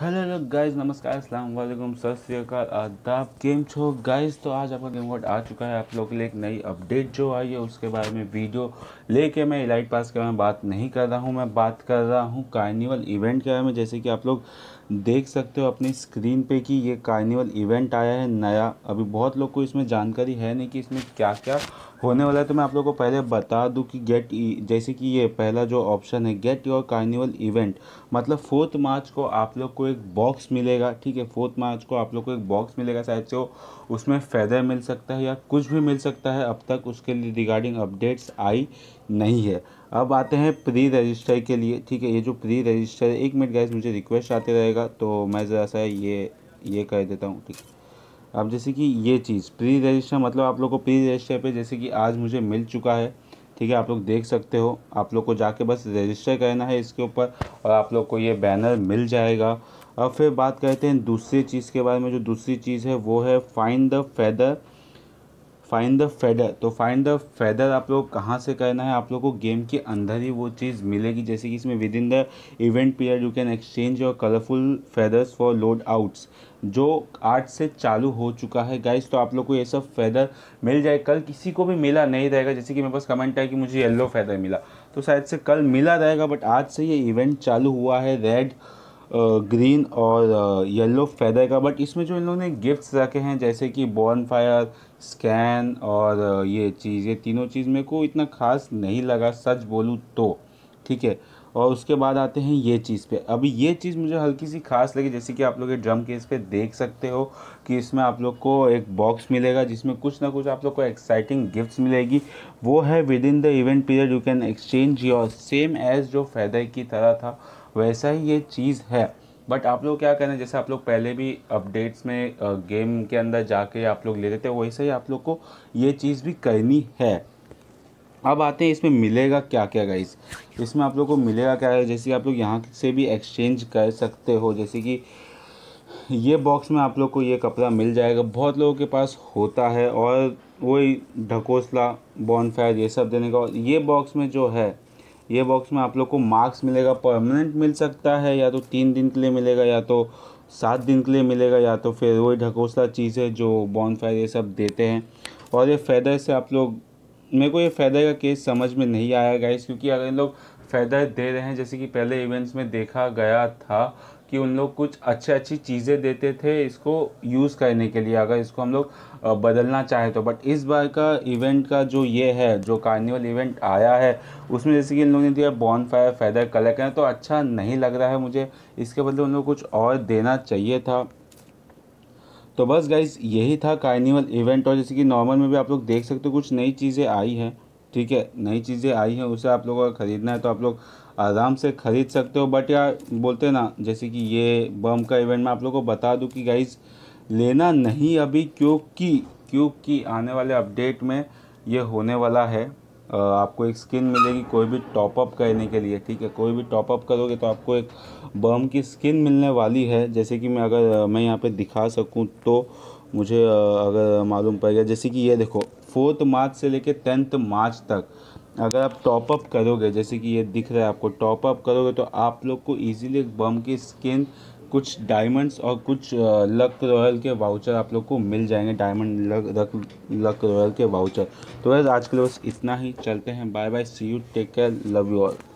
hello hello guys नमस्कार अस्सलाम वालेकुम सत श्रीकाल आदाब गेम छो गाइस तो आज आपका गेम वर्ड आ चुका है आप लोगों के लिए एक नई अपडेट जो आई है उसके बारे में वीडियो लेके मैं इलाइट पास के बारे में बात नहीं कर रहा हूँ मैं बात कर रहा हूँ कार्निवल इवेंट के बारे में जैसे कि आप लोग देख सकते हो अपनी स्क्रीन पर कि ये कार्निवल इवेंट आया है नया अभी बहुत लोग को इसमें जानकारी है नहीं कि इसमें क्या क्या होने वाला है तो मैं आप लोगों को पहले बता दूं कि गेट e, जैसे कि ये पहला जो ऑप्शन है गेट योर कार्निवल इवेंट मतलब फोर्थ मार्च को आप लोग को एक बॉक्स मिलेगा ठीक है फोर्थ मार्च को आप लोग को एक बॉक्स मिलेगा शायद से उसमें फैदर मिल सकता है या कुछ भी मिल सकता है अब तक उसके लिए रिगार्डिंग अपडेट्स आई नहीं है अब आते हैं प्री रजिस्टर के लिए ठीक है ये जो प्री रजिस्टर एक मिनट गैस मुझे रिक्वेस्ट आते रहेगा तो मैं ज़रा सा ये ये कर देता हूँ ठीक है अब जैसे कि ये चीज़ प्री रजिस्टर मतलब आप लोग को प्री रजिस्टर पे जैसे कि आज मुझे मिल चुका है ठीक है आप लोग देख सकते हो आप लोग को जाके बस रजिस्टर करना है इसके ऊपर और आप लोग को ये बैनर मिल जाएगा अब फिर बात करते हैं दूसरी चीज़ के बारे में जो दूसरी चीज़ है वो है find the feather find the feather तो फाइंड द फेदर आप लोग कहाँ से करना है आप लोग को गेम के अंदर ही वो चीज़ मिलेगी जैसे कि इसमें within the event period you can exchange your colourful feathers for loadouts जो आठ से चालू हो चुका है गाइस तो आप लोग को ये सब फेदर मिल जाए कल किसी को भी मिला नहीं रहेगा जैसे कि मेरे पास कमेंट है कि मुझे येल्लो फेदर मिला तो शायद से कल मिला रहेगा बट आज से ये इवेंट चालू हुआ है रेड ग्रीन और येलो फेदर का बट इसमें जो इन लोगों ने गिफ्ट्स रखे हैं जैसे कि बॉर्न फायर स्कैन और ये चीज़ ये तीनों चीज़ मेरे को इतना खास नहीं लगा सच बोलूँ तो ठीक है और उसके बाद आते हैं ये चीज़ पे अभी ये चीज़ मुझे हल्की सी खास लगी जैसे कि आप लोग ये ड्रम केस पे देख सकते हो कि इसमें आप लोग को एक बॉक्स मिलेगा जिसमें कुछ ना कुछ आप लोग को एक्साइटिंग गिफ्ट्स मिलेगी वो है within the event period you can exchange your same as जो फैदर की तरह था वैसा ही ये चीज़ है बट आप लोग क्या करें जैसे आप लोग पहले भी अपडेट्स में गेम के अंदर जाके आप लोग ले लेते हैं वैसे ही आप लोग को ये चीज़ भी करनी है अब आते हैं इसमें मिलेगा क्या क्या गाइस इसमें आप लोग को मिलेगा क्या है जैसे आप लोग यहाँ से भी एक्सचेंज कर सकते हो जैसे कि ये बॉक्स में आप लोग को ये कपड़ा मिल जाएगा बहुत लोगों के पास होता है और वही ढकोसला बॉनफायर ये सब देने का ये बॉक्स में जो है ये बॉक्स में आप लोग को मार्क्स मिलेगा परमानेंट मिल सकता है या तो तीन दिन के लिए मिलेगा या तो सात दिन के लिए मिलेगा या तो फिर वही ढकोसला चीज़ है जो बॉन फायर ये सब देते हैं और ये फैदर से आप लोग मेरे को ये फैदर का केस समझ में नहीं आया गाइस क्योंकि अगर इन लोग फ़ायदा दे रहे हैं जैसे कि पहले इवेंट्स में देखा गया था कि उन लोग कुछ अच्छे अच्छी चीज़ें देते थे इसको यूज़ करने के लिए अगर इसको हम लोग बदलना चाहें तो बट इस बार का इवेंट का जो ये है जो कार्निवल इवेंट आया है उसमें जैसे कि इन लोगों ने दिया बॉन फायर फैदर कलर करें तो अच्छा नहीं लग रहा है मुझे इसके बदले उन लोग कुछ और देना चाहिए था तो बस गाइज यही था कार्निवल इवेंट और जैसे कि नॉर्मल में भी आप लोग देख सकते हो कुछ नई चीज़ें आई हैं ठीक है नई चीज़ें आई हैं उसे आप लोगों को ख़रीदना है तो आप लोग आराम से ख़रीद सकते हो बट यार बोलते ना जैसे कि ये बम का इवेंट मैं आप लोगों को बता दूं कि गाइज लेना नहीं अभी क्योंकि क्योंकि आने वाले अपडेट में ये होने वाला है आपको एक स्किन मिलेगी कोई भी टॉपअप करने के लिए ठीक है कोई भी टॉपअप करोगे तो आपको एक बम की स्किन मिलने वाली है जैसे कि मैं अगर मैं यहाँ पर दिखा सकूँ तो मुझे अगर मालूम पड़ गया जैसे कि ये देखो फोर्थ मार्च से लेकर टेंथ मार्च तक अगर आप टॉपअप करोगे जैसे कि ये दिख रहा है आपको टॉपअप करोगे तो आप लोग को ईजिली बम की स्किन कुछ डायमंड्स और कुछ लक रॉयल के वाउचर आप लोग को मिल जाएंगे diamond luck luck luck royal के वाउचर तो वैसे आज के लिए बस इतना ही चलते हैं bye bye see you take care love you all